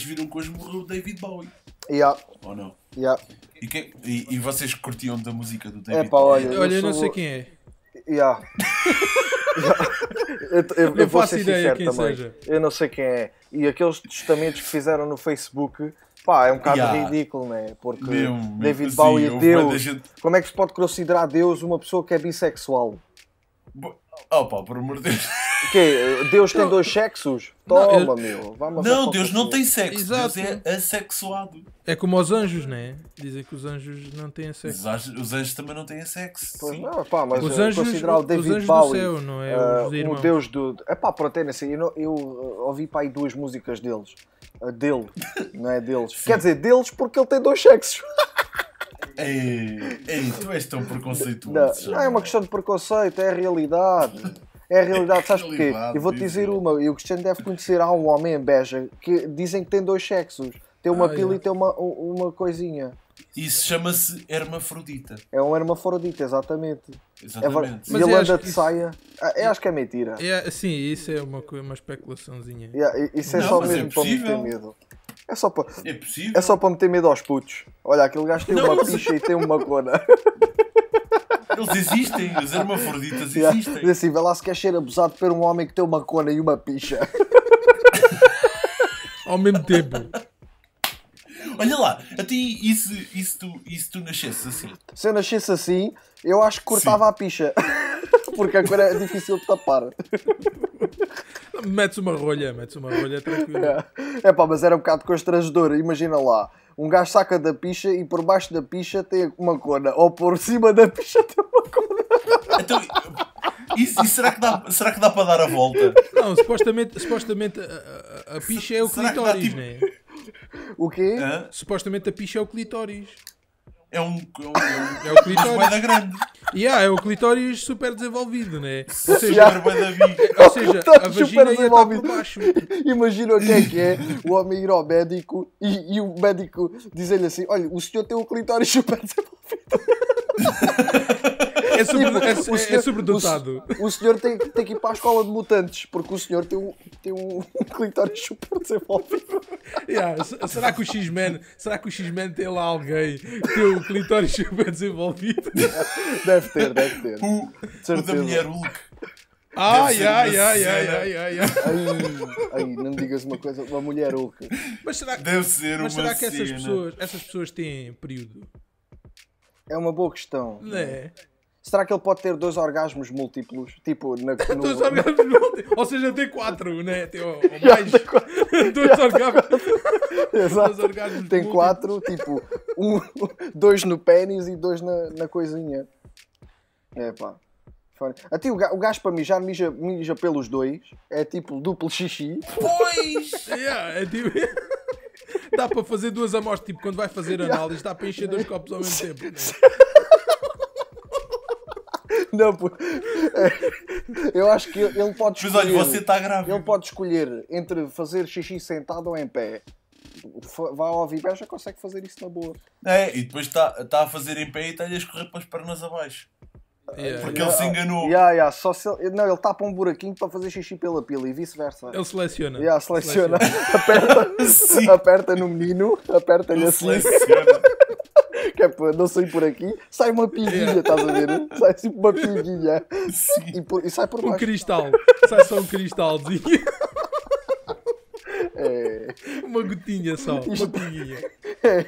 vocês viram que hoje morreu o David Bowie. Yeah. Ou não? Yeah. E, quem, e, e, vocês curtiam da música do David olha, Bowie? Olha, eu, sou... não sei quem é. Yeah. eu, eu, eu vou ser sincero também. Seja. Eu não sei quem é. E aqueles testamentos que fizeram no Facebook pá, é um bocado yeah. ridículo, né? Porque Meu, David Bowie é Deus. Gente... Como é que se pode considerar Deus uma pessoa que é bissexual? Oh, pá, por amor de Deus. O quê? Deus tem dois sexos? Toma, não, meu. não, Deus não tem sexo. Exato. Deus é assexuado. É como os anjos, né? Dizem que os anjos não têm sexo. Os anjos, os anjos também não têm sexo. Pois sim. não, pá, mas os anjos, considerar o David Bowie. Céu, não é? Uh, eh, o Deus do. É pá, pronto, é assim. Eu, eu uh, ouvi para aí duas músicas deles. Uh, dele, não é? Deles. Sim. Quer dizer, deles porque ele tem dois sexos. Ei, ei, tu és tão preconceituoso. Não, não, é uma questão de preconceito, é a realidade. É a realidade, sabes porquê? Eu vou-te dizer uma, e o Cristiano deve conhecer, há um homem em Beja que dizem que tem dois sexos. Tem uma ah, pila é. e tem uma, uma coisinha. Isso chama-se hermafrodita. É um hermafrodita, exatamente. É exatamente. É, e ele anda de isso, saia. É, acho que é mentira. É, sim, isso é uma, uma especulaçãozinha. É, isso é Não, só é mesmo é para me ter medo. É só para, é, possível. é só para meter medo aos putos. Olha, aquele gajo tem Não, uma picha e tem uma cona. Eles existem, os hermafroditas existem. Diz assim, vê se quer ser abusado por um homem que tem uma cona e uma picha. Ao mesmo tempo. Olha lá, a ti, e se, e se tu, e se tu nascesse assim? Se eu nascesse assim, eu acho que cortava Sim. a picha. Porque agora é difícil de tapar. Metes uma rolha, metes uma rolha tranquila. É, é pá, mas era um bocado constrangedor. Imagina lá, um gajo saca da picha e por baixo da picha tem uma cona, ou por cima da picha tem uma cona. Então, e, e será, que dá, será que dá para dar a volta? Não, supostamente, supostamente a, a, picha é o clitóris, tipo... né? O quê? Hã? Supostamente a picha é o clitóris é um, é um, é um é clitóris grande. Yeah, é o clitóris super desenvolvido, né? Ou seja, yeah. ou é seja a vagina ia estar por baixo. Imagina o que é que é o homem ir ao médico e, e o médico dizer-lhe assim: Olha, o senhor tem um clitóris super desenvolvido. É, é, sobre, é, o senhor, é sobredotado. O, o, senhor tem, tem que ir para a escola de mutantes, porque o senhor tem um, tem um, um clitóris super desenvolvido. Yeah, será que o X-Men será que o X-Men tem lá alguém que tem um clitóris super desenvolvido? Deve ter, deve ter. O, o da mulher Hulk. Ah, ai, ai, ai, ai, ai, ai, ai. Não me digas uma coisa, uma mulher Hulk. Mas será que, Deve ser mas será que essas, pessoas, essas pessoas têm período? É uma boa questão. Não é? Será que ele pode ter dois orgasmos múltiplos? Tipo, na, no... dois orgasmos múltiplos? Ou seja, tem quatro, né? Tem, ou, ou mais. dois, orgasmos... dois orgasmos. Tem quatro, tipo, um, dois no pênis e dois na, na coisinha. É pá. Até o gajo para mijar mija, mija pelos dois. É tipo duplo xixi. Pois! yeah, é tipo. dá para fazer duas amostras. Tipo, quando vai fazer análise, dá para encher dois copos ao mesmo tempo. Né? Não, eu acho que ele pode escolher. Mas olha, você está grave. Ele pode escolher entre fazer xixi sentado ou em pé. Vá ao Avibé, já consegue fazer isso na boa. É, e depois está tá a fazer em pé e está a escorrer para as pernas abaixo. Yeah. Porque yeah. ele se ah, enganou. Yeah, yeah. Só se ele... Não, ele tapa um buraquinho para fazer xixi pela pila e vice-versa. Ele seleciona. Yeah, seleciona. seleciona. aperta, aperta no menino, aperta-lhe assim. Seleciona. Que é não sei por aqui, sai uma pinguinha, estás a ver? Sai tipo uma pinguinha. E, e, sai por baixo. Um cristal. Sai só um cristalzinho. É. Uma gotinha só, Isto... uma pinguinha. É.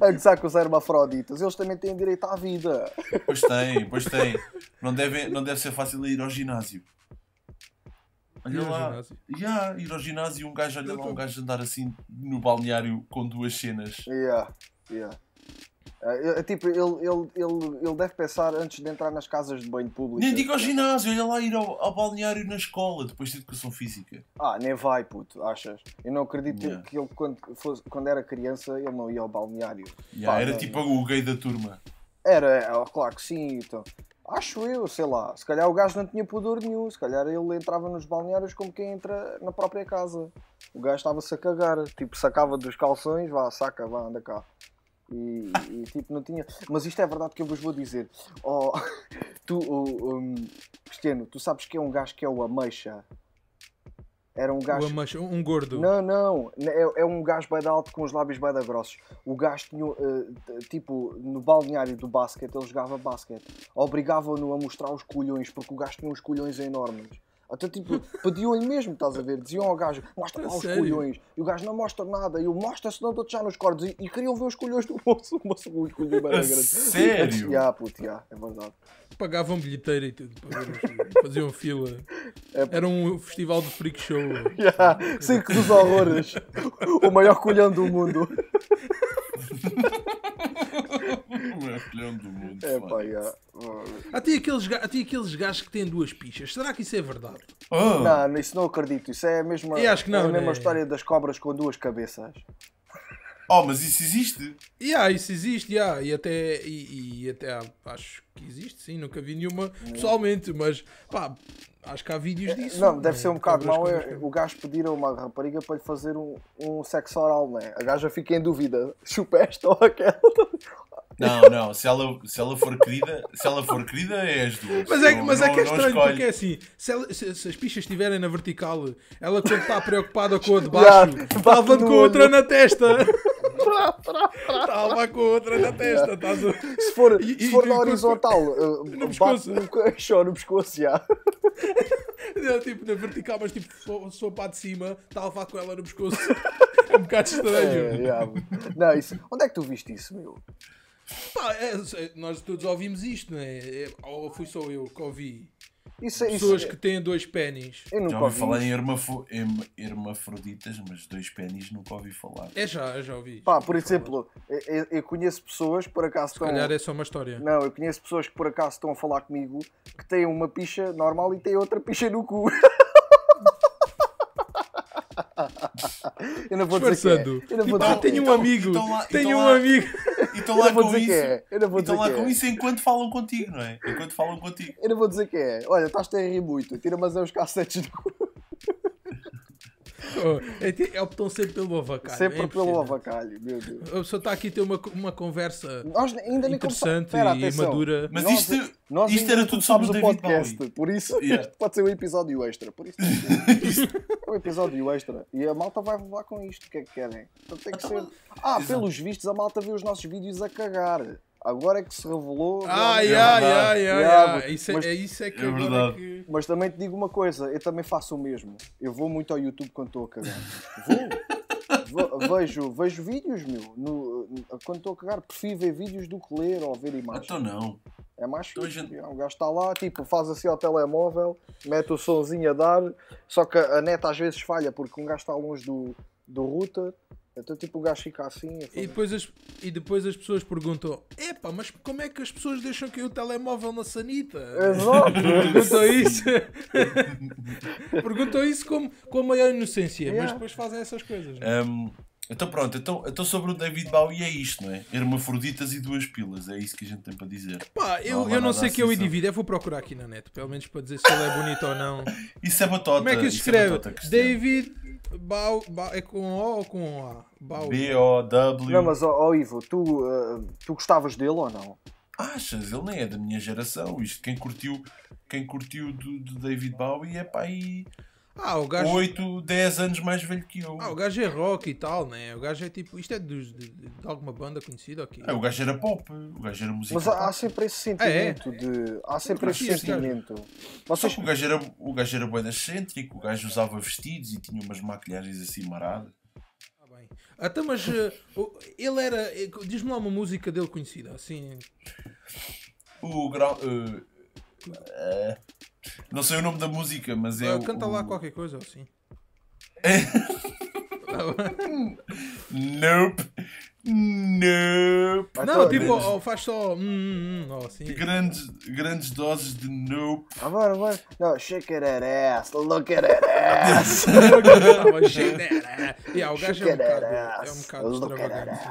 A gozar com os hermafroditas, eles também têm direito à vida. Pois têm, pois têm. Não deve, não deve ser fácil ir ao ginásio. Olha ir lá. Yeah, ir ao ginásio um gajo, olha lá, um gajo andar assim no balneário com duas cenas. Yeah, yeah. Uh, tipo, ele, ele, ele, ele deve pensar antes de entrar nas casas de banho público. Nem digo ao ginásio, olha lá ir ao, ao balneário na escola depois de educação física. Ah, nem vai, puto, achas? Eu não acredito yeah. que ele, quando, fosse, quando era criança, ele não ia ao balneário. Yeah, Pá, era tipo o gay da turma. Era, oh, claro que sim, então. Acho eu, sei lá. Se calhar o gajo não tinha pudor nenhum. Se calhar ele entrava nos balneários como quem entra na própria casa. O gajo estava-se a cagar. Tipo, sacava dos calções, vá, saca, vá, anda cá. E, e, tipo, não tinha. Mas isto é verdade que eu vos vou dizer. Oh, tu, oh, um, Cristiano, tu sabes que é um gajo que é o Ameixa? Era um gajo. Ameixa, um gordo. Não, não. É, é um gajo bem alto com os lábios bem grossos. O gajo tinha. Uh, tipo, no balneário do basquete, ele jogava basquete. Obrigavam-no a mostrar os colhões, porque o gajo tinha uns colhões enormes. Até tipo, pediam-lhe mesmo, estás a ver? Diziam ao gajo, mostra é lá os sério? colhões. E o gajo não mostra nada. E eu mostra, senão estou te já nos cordes. E, e, queriam ver os colhões do moço. O moço com os colhões era grande. Sério? Já, ah, puto, já, é verdade. Pagavam bilheteira e tudo. Faziam fila. É... Era um festival de freak show. Yeah. que dos horrores. o maior colhão do mundo campeão do mundo. É, pá, já. Até aqueles, até aqueles gajos que têm duas pichas. Será que isso é verdade? Oh. Não, isso não acredito. Isso é a mesma, acho que não, é a mesma né? história das cobras com duas cabeças. Oh, mas isso existe? Yeah, isso existe, yeah. e até, e, e até acho que existe, sim. Nunca vi nenhuma pessoalmente, mas pá, acho que há vídeos é, disso. Não, deve né? ser um bocado mau. É, o gajo pedir a uma rapariga para lhe fazer um, um sexo oral, né? A gaja fica em dúvida: chupa esta ou aquela? Não, não, se ela, se ela for querida, se ela for querida é as duas. Mas é, não, mas é que é estranho, porque é assim, se, ela, se, se as pichas estiverem na vertical, ela quando está preocupada com a de baixo, estava com outra na testa. levar com outra na testa, estás a... Se for, e, se for e, na horizontal, eh, no pescoço. No queixo, no pescoço, já. Não, tipo, na vertical, mas tipo, sou para de cima, está a levar com ela no pescoço. É um bocado estranho. É, yeah. Não, isso, onde é que tu viste isso, meu? Pá, é, é, nós todos ouvimos isto, não é? é? Ou fui só eu que ouvi? Isso, é- Pessoas isso, que têm dois pênis. já ouvi falar em hermafo, hermafroditas, mas dois pênis nunca ouvi falar. É já, já ouvi. Pá, por exemplo, eu, eu, conheço pessoas por acaso Se calhar é só uma história. Não, eu conheço pessoas que por acaso estão a falar comigo que têm uma picha normal e têm outra picha no cu. eu não vou Esforçando. dizer. É. Eu não vou então, dizer. Ah, tenho um então, amigo. Então tenho então um lá, amigo. E estão lá com isso. É. estão lá com é. isso enquanto falam contigo, não é? Enquanto falam contigo. Eu não vou dizer que é. Olha, estás-te a rir muito. Tira-me os cassetes do é optam sempre pelo avacalho. Sempre é pelo avacalho, meu Deus. A pessoa está aqui a ter uma, uma conversa nós ainda interessante Pera, e madura. Mas isto, nós isto era tudo sobre o David podcast, Bowie. Por isso, yeah. pode ser um episódio extra. Por isso, é um episódio extra. E a malta vai voar com isto. O que é que querem? Então tem que então ser. Ah, pelos vistos, a malta vê os nossos vídeos a cagar. Agora é que se revelou. ai, é ai, ai, ai. Isso, é, mas, é isso é que é verdade. É que... Mas também te digo uma coisa, eu também faço o mesmo. Eu vou muito ao YouTube quando estou a cagar. vou. vejo, vejo vídeos, meu. No, quando estou a cagar, prefiro ver vídeos do que ler ou ver imagens. Então não. É mais então fixe. Gente... O gajo está lá, tipo, faz assim ao telemóvel, mete o sonzinho a dar, só que a neta às vezes falha porque um gajo está longe do, do router então, tipo, o gajo fica assim. E, depois, as, e depois as pessoas perguntam: epá, mas como é que as pessoas deixam cair o telemóvel na sanita? Exato! perguntam isso. perguntam isso com com a maior inocência, yeah. mas depois fazem essas coisas. Né? Um então pronto, então, então sobre o David Bowie é isto, não é? Hermafroditas e duas pilas, é isso que a gente tem para dizer. Pá, eu não, eu não assim, sei que é o indivíduo, eu vou procurar aqui na net, pelo menos para dizer se ele é bonito ou não. Isso é batota. Como é que se é escreve? É David Bowie, é com O ou com A? B-O-W. Não, mas ó oh, oh, Ivo, tu, uh, tu gostavas dele ou não? Achas? Ele nem é da minha geração, isto, quem curtiu, quem curtiu do, do David Bowie é pá aí... E ah, o gajo... 8, 10 anos mais velho que eu. Ah, o gajo é rock e tal, né? O gajo é tipo. Isto é de, de, de alguma banda conhecida aqui. É, o gajo era pop, o gajo era música. Mas há, há sempre esse sentimento é, é. de. Há sempre esse é, sentimento. que O gajo era, o gajo era bem excêntrico, o gajo usava vestidos e tinha umas maquilhagens assim maradas. Ah, bem. Até mas. Eh, ele era. Eh, diz-me lá uma música dele conhecida, assim. O grau. Uh, uh, não sei o nome da música, mas é. Ah, o, canta lá qualquer coisa, assim. nope. Nope. Não, tipo, grandes... faz só. Assim. grandes, grandes doses de nope. Agora, ah, agora. No, shake it at ass. Look at it ass. Não, shake it ass. Yeah, o gajo é um bocado. É um bocado extravagante.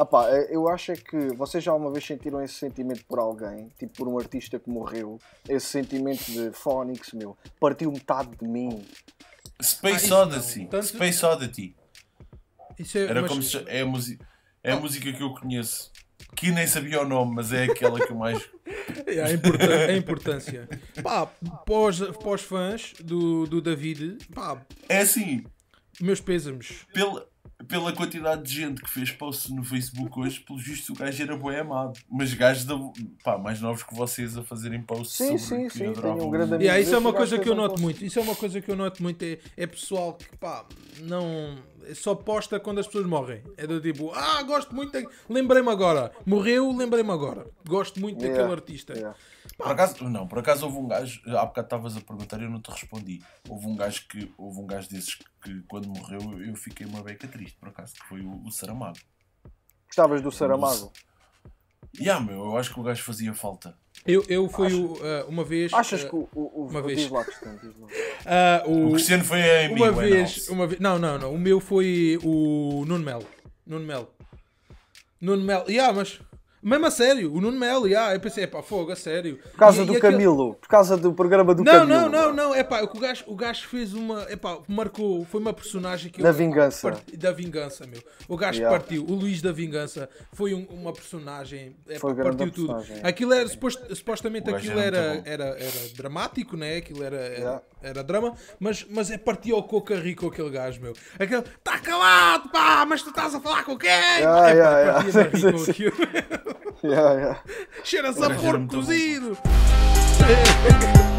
Ah pá, eh, eu acho é que vocês já uma vez sentiram esse sentimento por alguém, tipo por um artista que morreu, esse sentimento de Phonics, meu, partiu metade de mim. Space ah, Odyssey, tanto... Space Oddity. É, Era mas... como se, é, a musica, é a música que eu conheço, que nem sabia o nome, mas é aquela que eu mais. é, a, importância. É a importância. pá, pós, pós fãs do, do David, pá. É assim. Meus pêsames. Pela pela quantidade de gente que fez post no Facebook hoje, pelo visto o gajo era bem amado. Mas gajos da, pá, mais novos que vocês a fazerem post sim, sobre sim, sim, um grande amigo yeah, Isso é uma coisa que eu noto muito. Isso é uma coisa que eu noto muito. É, é pessoal que pá, não só posta quando as pessoas morrem. É do tipo, ah, gosto muito. De... Lembrei-me agora. Morreu, lembrei-me agora. Gosto muito yeah, daquele artista. Yeah. Por acaso, não, por acaso houve um gajo, há bocado estavas a perguntar e eu não te respondi. Houve um gajo que houve um gajo desses que quando morreu eu fiquei uma beca triste, por acaso, que foi o, o Saramago. Gostavas do Saramago? Ya, yeah, meu, eu acho que o gajo fazia falta. Eu, eu fui o, uh, uma vez. Achas eh, que o, o, uma vez. lá, Uh, o, o Cristiano foi a uma vez, uma vez Não, não, não. O meu foi o Nuno Melo. Nuno Melo. Nuno Melo. Yeah, mas mesmo a sério, o Nuno Melo, yeah, eu pensei, é pá, fogo, a sério. Por causa e, do e Camilo, aquele... por causa do programa do não, Camilo. Não, não, não, é pá, o gajo, o gajo fez uma, é pá, marcou, foi uma personagem que. Da eu, vingança. Part... Da vingança, meu. O gajo yeah. partiu, o Luís da vingança, foi um, uma personagem, é, foi pá, partiu tudo. Personagem. Aquilo era, supost, supostamente, aquilo era, era, era, dramático, né? Aquilo era, era, yeah. era, drama, mas, mas é partiu ao coca rico aquele gajo, meu. Aquele, tá calado, pá, mas tu estás a falar com quem? Yeah, é, pá, yeah, aquilo yeah, yeah. Cheira-se a porco cozido!